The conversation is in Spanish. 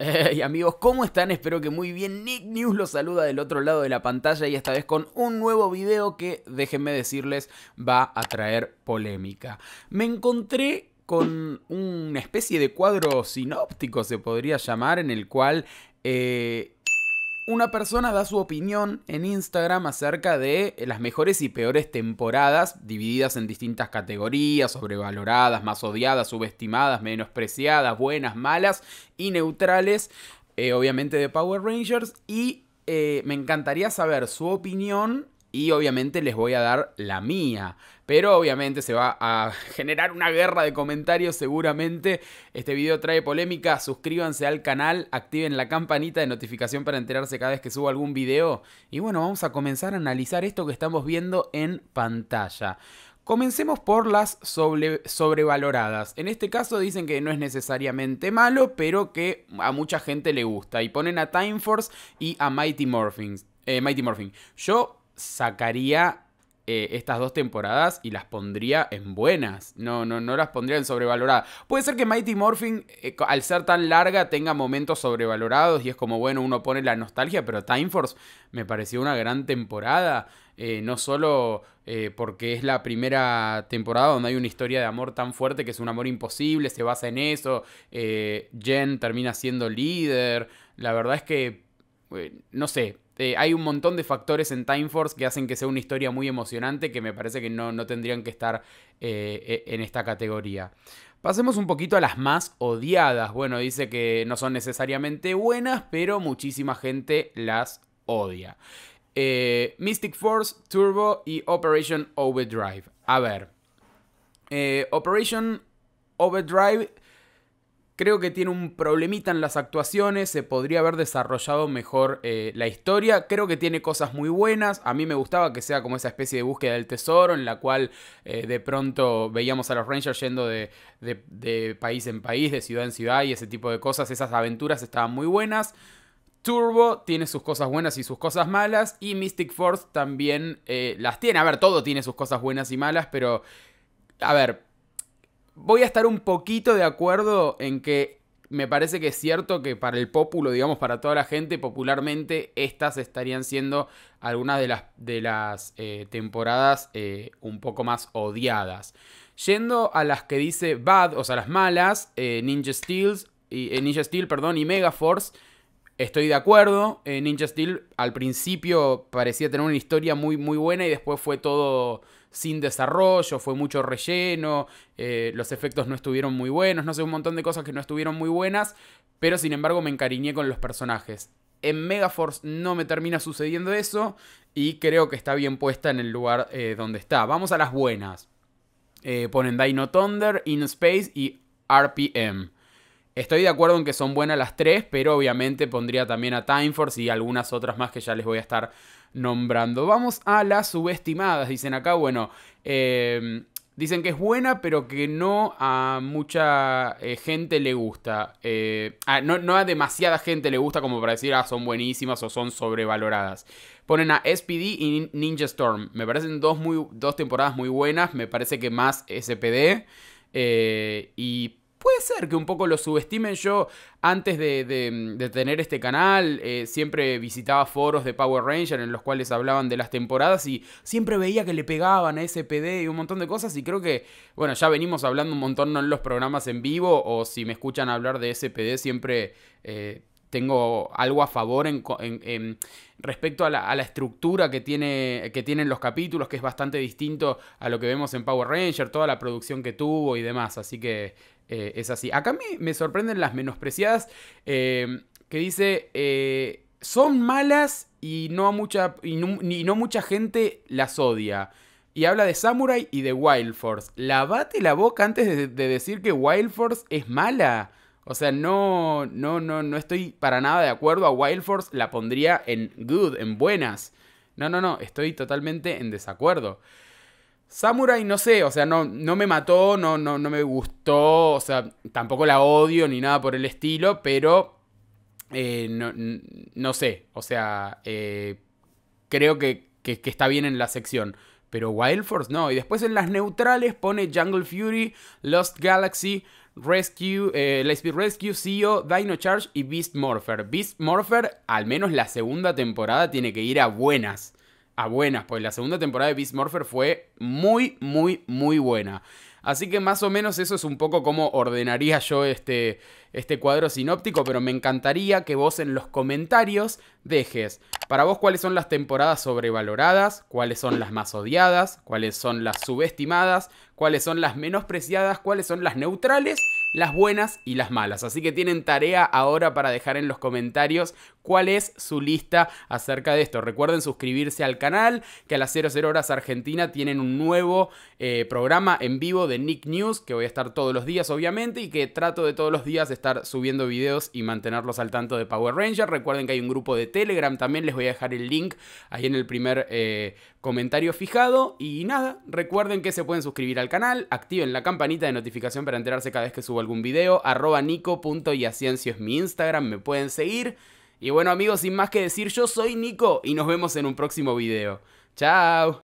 amigos, ¿cómo están? Espero que muy bien. Nick News los saluda del otro lado de la pantalla y esta vez con un nuevo video que, déjenme decirles, va a traer polémica. Me encontré con una especie de cuadro sinóptico, se podría llamar, en el cual eh, una persona da su opinión en Instagram acerca de las mejores y peores temporadas, divididas en distintas categorías, sobrevaloradas, más odiadas, subestimadas, menospreciadas, buenas, malas y neutrales, eh, obviamente de Power Rangers. Y eh, me encantaría saber su opinión y obviamente les voy a dar la mía. Pero obviamente se va a generar una guerra de comentarios seguramente. Este video trae polémica, suscríbanse al canal, activen la campanita de notificación para enterarse cada vez que subo algún video. Y bueno, vamos a comenzar a analizar esto que estamos viendo en pantalla. Comencemos por las sobrevaloradas. En este caso dicen que no es necesariamente malo, pero que a mucha gente le gusta. Y ponen a Time Force y a Mighty Morphin. Eh, Mighty Morphin. Yo sacaría eh, estas dos temporadas y las pondría en buenas. No, no, no las pondría en sobrevaloradas. Puede ser que Mighty Morphin, eh, al ser tan larga, tenga momentos sobrevalorados y es como, bueno, uno pone la nostalgia, pero Time Force me pareció una gran temporada. Eh, no solo porque es la primera temporada donde hay una historia de amor tan fuerte que es un amor imposible, se basa en eso. Jen termina siendo líder. La verdad es que eh, no sé, eh, hay un montón de factores en Time Force que hacen que sea una historia muy emocionante que me parece que no, tendrían que estar eh, en esta categoría. Pasemos un poquito a las más odiadas. Bueno, dice que no son necesariamente buenas, pero muchísima gente las odia. Mystic Force, Turbo y Operation Overdrive. A ver. Operation Overdrive Creo que tiene un problemita en las actuaciones, se podría haber desarrollado mejor eh, la historia. Creo que tiene cosas muy buenas. A mí me gustaba que sea como esa especie de búsqueda del tesoro, en la cual eh, de pronto veíamos a los Rangers yendo de, país en país, de ciudad en ciudad y ese tipo de cosas. Esas aventuras estaban muy buenas. Turbo tiene sus cosas buenas y sus cosas malas. Y Mystic Force también eh, las tiene. A ver, todo tiene sus cosas buenas y malas, pero. A ver, voy a estar un poquito de acuerdo en que me parece que es cierto que para el populo, digamos, para toda la gente, popularmente estas estarían siendo algunas de las, de las eh, temporadas eh, un poco más odiadas. Yendo a las que dice Bad, o sea, las malas, eh, Ninja Steel y, Ninja Steel, perdón, y Megaforce Estoy de acuerdo, eh, Ninja Steel al principio parecía tener una historia muy, muy buena y después fue todo sin desarrollo, fue mucho relleno, eh, los efectos no estuvieron muy buenos, no sé, un montón de cosas que no estuvieron muy buenas, pero sin embargo me encariñé con los personajes. En Megaforce no me termina sucediendo eso y creo que está bien puesta en el lugar eh, donde está. Vamos a las buenas. ponen Dino Thunder, In Space y RPM. Estoy de acuerdo en que son buenas las tres, pero obviamente pondría también a Time Force y algunas otras más que ya les voy a estar nombrando. Vamos a las subestimadas, dicen acá, bueno, em, dicen que es buena, pero que no a mucha eh, gente le gusta. Eh, no, a demasiada gente le gusta como para decir, ah, son buenísimas o son sobrevaloradas. Ponen a SPD y Ninja Storm. Me parecen dos, dos temporadas muy buenas, me parece que más SPD. Eh, y puede ser que un poco lo subestimen. Yo, antes de, tener este canal, eh, siempre visitaba foros de Power Ranger en los cuales hablaban de las temporadas y siempre veía que le pegaban a SPD y un montón de cosas. Y creo que, bueno, ya venimos hablando un montón no en los programas en vivo o si me escuchan hablar de SPD, siempre. Eh, tengo algo a favor en, respecto a la, estructura que, tiene, que tienen los capítulos, que es bastante distinto a lo que vemos en Power Ranger, toda la producción que tuvo y demás. Así que eh, es así. Acá me, me sorprenden las menospreciadas eh, que dice, eh, son malas y no, mucha, no, mucha gente las odia. Y habla de Samurai y de Wild Force. Lavate la boca antes de, de decir que Wild Force es mala. O sea, no, no, no, no estoy para nada de acuerdo. A Wild Force la pondría en good, en buenas. No, no, no, estoy totalmente en desacuerdo. Samurai, no sé, o sea, no, no me mató, no, no, no me gustó, o sea, tampoco la odio ni nada por el estilo, pero eh, no, sé, o sea, eh, creo que, que está bien en la sección pero Wild Force no. Y después en las neutrales pone Jungle Fury, Lost Galaxy, Rescue, eh, Lightspeed Rescue, CEO, Dino Charge y Beast Morpher. Beast Morpher, al menos la segunda temporada, tiene que ir a buenas buenas, pues la segunda temporada de Beast Morpher fue muy, muy, muy buena. Así que más o menos eso es un poco como ordenaría yo este, este cuadro sinóptico, pero me encantaría que vos en los comentarios dejes para vos cuáles son las temporadas sobrevaloradas, cuáles son las más odiadas, cuáles son las subestimadas, cuáles son las menospreciadas, cuáles son las neutrales las buenas y las malas. Así que tienen tarea ahora para dejar en los comentarios cuál es su lista acerca de esto. Recuerden suscribirse al canal, que a las 00 horas Argentina tienen un nuevo eh, programa en vivo de Nick News, que voy a estar todos los días obviamente, y que trato de todos los días estar subiendo videos y mantenerlos al tanto de Power Ranger. Recuerden que hay un grupo de Telegram, también les voy a dejar el link ahí en el primer eh, comentario fijado y nada, recuerden que se pueden suscribir al canal, activen la campanita de notificación para enterarse cada vez que subo algún video, arroba nico.yaciencio es mi Instagram, me pueden seguir. Y bueno amigos, sin más que decir, yo soy Nico y nos vemos en un próximo video. ¡Chao!